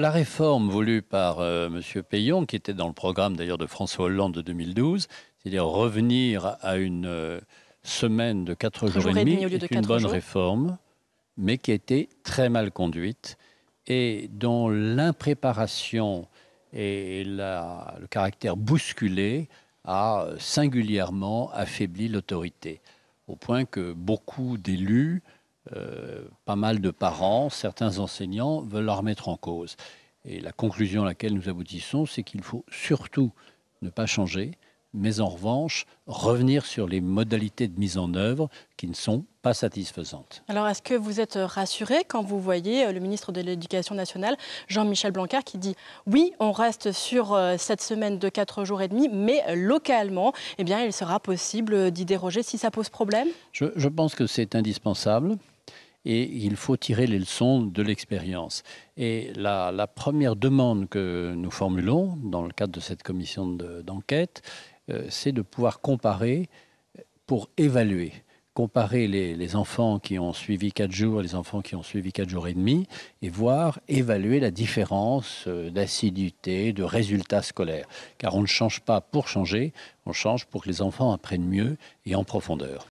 La réforme voulue par euh, M. Payon, qui était dans le programme d'ailleurs de François Hollande de 2012, c'est-à-dire revenir à une euh, semaine de quatre jours, et demi, est une bonne réforme, mais qui a été très mal conduite et dont l'impréparation et le caractère bousculé a singulièrement affaibli l'autorité, au point que beaucoup d'élus euh, pas mal de parents, certains enseignants veulent leur mettre en cause. Et la conclusion à laquelle nous aboutissons, c'est qu'il faut surtout ne pas changer, mais en revanche, revenir sur les modalités de mise en œuvre qui ne sont pas satisfaisantes. Alors, est-ce que vous êtes rassuré quand vous voyez euh, le ministre de l'Éducation nationale, Jean-Michel Blanquer, qui dit oui, on reste sur euh, cette semaine de 4 jours et demi, mais localement, eh bien, il sera possible d'y déroger si ça pose problème je, je pense que c'est indispensable et il faut tirer les leçons de l'expérience. Et la, première demande que nous formulons dans le cadre de cette commission d'enquête, euh, c'est de pouvoir comparer pour évaluer. Comparer les, enfants qui ont suivi quatre jours et les enfants qui ont suivi quatre jours et demi et voir, évaluer la différence euh, d'assiduité, de résultats scolaires. Car on ne change pas pour changer, on change pour que les enfants apprennent mieux et en profondeur.